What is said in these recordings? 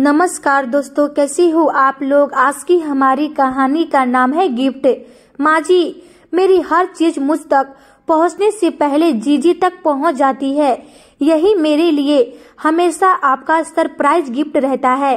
नमस्कार दोस्तों कैसी हो आप लोग आज की हमारी कहानी का नाम है गिफ्ट माँ जी मेरी हर चीज मुझ तक पहुँचने से पहले जीजी तक पहुँच जाती है यही मेरे लिए हमेशा आपका सरप्राइज गिफ्ट रहता है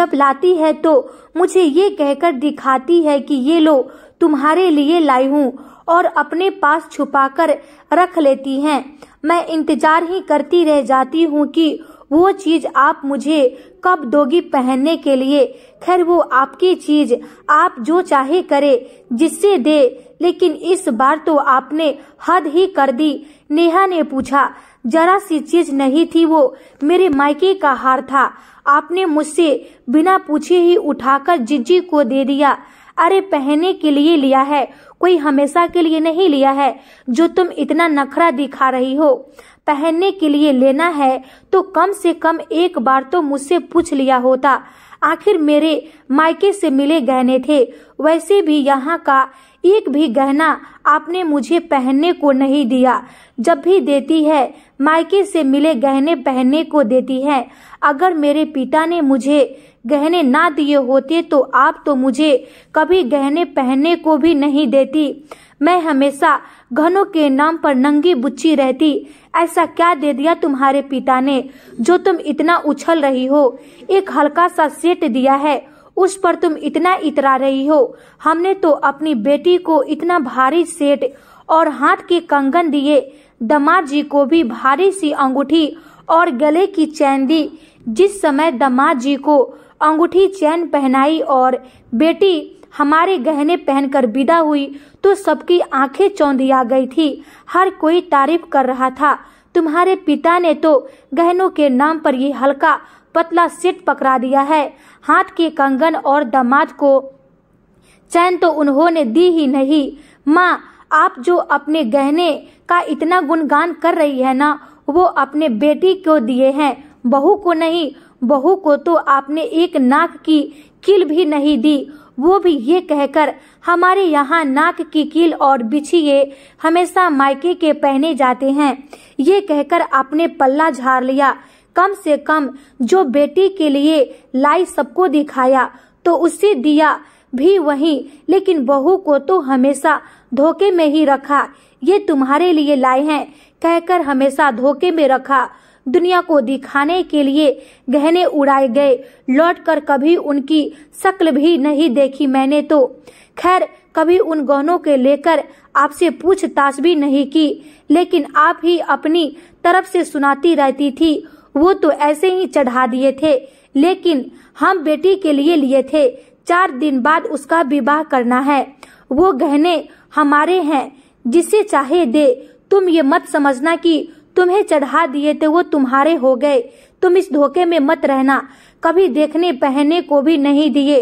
जब लाती है तो मुझे ये कहकर दिखाती है कि ये लो तुम्हारे लिए लाई हूँ और अपने पास छुपाकर रख लेती हैं मैं इंतजार ही करती रह जाती हूँ कि वो चीज आप मुझे कब दोगी पहनने के लिए खैर वो आपकी चीज आप जो चाहे करे जिससे दे लेकिन इस बार तो आपने हद ही कर दी नेहा ने पूछा जरा सी चीज नहीं थी वो मेरे मायके का हार था आपने मुझसे बिना पूछे ही उठाकर जिज्जी को दे दिया अरे पहनने के लिए लिया है कोई हमेशा के लिए नहीं लिया है जो तुम इतना नखरा दिखा रही हो पहनने के लिए लेना है तो कम से कम एक बार तो मुझसे पूछ लिया होता आखिर मेरे मायके से मिले गहने थे वैसे भी यहाँ का एक भी गहना आपने मुझे पहनने को नहीं दिया जब भी देती है मायके से मिले गहने पहनने को देती है अगर मेरे पिता ने मुझे गहने ना दिए होते तो आप तो मुझे कभी गहने पहनने को भी नहीं देती मैं हमेशा घनों के नाम पर नंगी बुच्ची रहती ऐसा क्या दे दिया तुम्हारे पिता ने जो तुम इतना उछल रही हो एक हल्का सा सेट दिया है उस पर तुम इतना इतरा रही हो हमने तो अपनी बेटी को इतना भारी सेट और हाथ के कंगन दिए दमाद जी को भी भारी सी अंगूठी और गले की चैन दी जिस समय दमाद जी को अंगूठी चैन पहनाई और बेटी हमारे गहने पहनकर विदा हुई तो सबकी आंखें चौंधिया गई थी हर कोई तारीफ कर रहा था तुम्हारे पिता ने तो गहनों के नाम पर ये हल्का पतला सेट पकड़ा दिया है हाथ के कंगन और दामाद को चैन तो उन्होंने दी ही नहीं माँ आप जो अपने गहने का इतना गुणगान कर रही है ना वो अपने बेटी को दिए हैं बहू को नहीं बहू को तो आपने एक नाक की किल भी नहीं दी वो भी ये कहकर हमारे यहाँ नाक की कील और बिछिए हमेशा मायके के पहने जाते हैं ये कहकर आपने पल्ला झाड़ लिया कम से कम जो बेटी के लिए लाई सबको दिखाया तो उसे दिया भी वही लेकिन बहू को तो हमेशा धोखे में ही रखा ये तुम्हारे लिए लाए हैं कहकर हमेशा धोखे में रखा दुनिया को दिखाने के लिए गहने उड़ाए गए लौटकर कभी उनकी शक्ल भी नहीं देखी मैंने तो खैर कभी उन गहनों के लेकर आपसे पूछताछ भी नहीं की लेकिन आप ही अपनी तरफ से सुनाती रहती थी वो तो ऐसे ही चढ़ा दिए थे लेकिन हम बेटी के लिए लिए थे चार दिन बाद उसका विवाह करना है वो गहने हमारे हैं जिसे चाहे दे तुम ये मत समझना कि तुम्हें चढ़ा दिए थे वो तुम्हारे हो गए तुम इस धोखे में मत रहना कभी देखने पहनने को भी नहीं दिए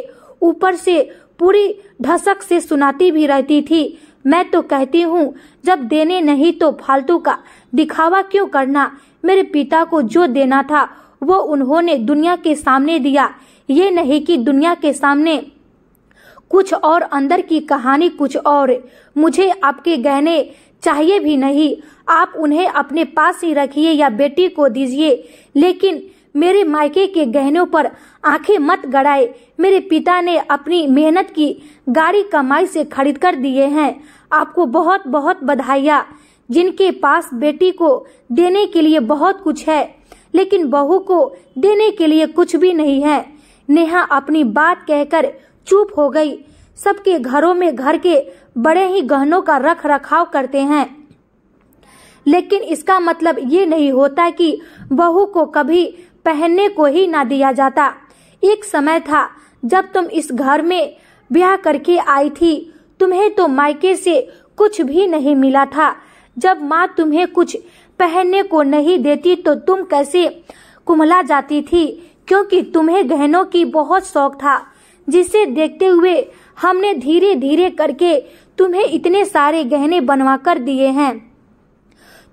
ऊपर से पूरी ढसक से सुनाती भी रहती थी मैं तो कहती हूँ जब देने नहीं तो फालतू का दिखावा क्यों करना मेरे पिता को जो देना था वो उन्होंने दुनिया के सामने दिया ये नहीं कि दुनिया के सामने कुछ और अंदर की कहानी कुछ और मुझे आपके गहने चाहिए भी नहीं आप उन्हें अपने पास ही रखिए या बेटी को दीजिए लेकिन मेरे मायके के गहनों पर आंखें मत गड़ाए मेरे पिता ने अपनी मेहनत की गाड़ी कमाई से खरीद कर दिए हैं आपको बहुत बहुत बधाइया जिनके पास बेटी को देने के लिए बहुत कुछ है लेकिन बहू को देने के लिए कुछ भी नहीं है नेहा अपनी बात कहकर चुप हो गई सबके घरों में घर के बड़े ही गहनों का रख रखाव करते हैं लेकिन इसका मतलब ये नहीं होता कि बहू को कभी पहनने को ही ना दिया जाता एक समय था जब तुम इस घर में ब्याह करके आई थी तुम्हें तो मायके से कुछ भी नहीं मिला था जब माँ तुम्हें कुछ पहनने को नहीं देती तो तुम कैसे कुमला जाती थी क्योंकि तुम्हें गहनों की बहुत शौक था जिसे देखते हुए हमने धीरे धीरे करके तुम्हें इतने सारे गहने बनवा कर दिए हैं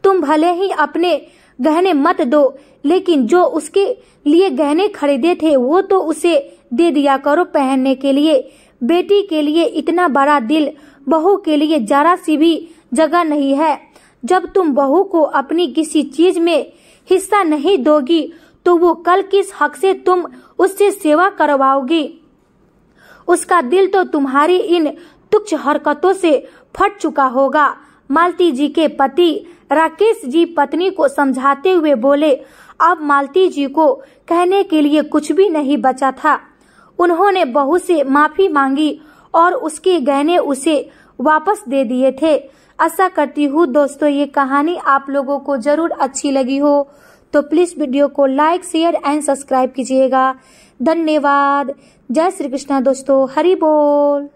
तुम भले ही अपने गहने मत दो लेकिन जो उसके लिए गहने खरीदे थे वो तो उसे दे दिया करो पहनने के लिए बेटी के लिए इतना बड़ा दिल बहू के लिए जरा सी भी जगह नहीं है जब तुम बहू को अपनी किसी चीज में हिस्सा नहीं दोगी तो वो कल किस हक से तुम उससे सेवा करवाओगी उसका दिल तो तुम्हारी इन तुच्छ हरकतों से फट चुका होगा मालती जी के पति राकेश जी पत्नी को समझाते हुए बोले अब मालती जी को कहने के लिए कुछ भी नहीं बचा था उन्होंने बहू से माफी मांगी और उसके गहने उसे वापस दे दिए थे आशा करती हूँ दोस्तों ये कहानी आप लोगों को जरूर अच्छी लगी हो तो प्लीज वीडियो को लाइक शेयर एंड सब्सक्राइब कीजिएगा धन्यवाद जय श्री कृष्णा दोस्तों हरी बोल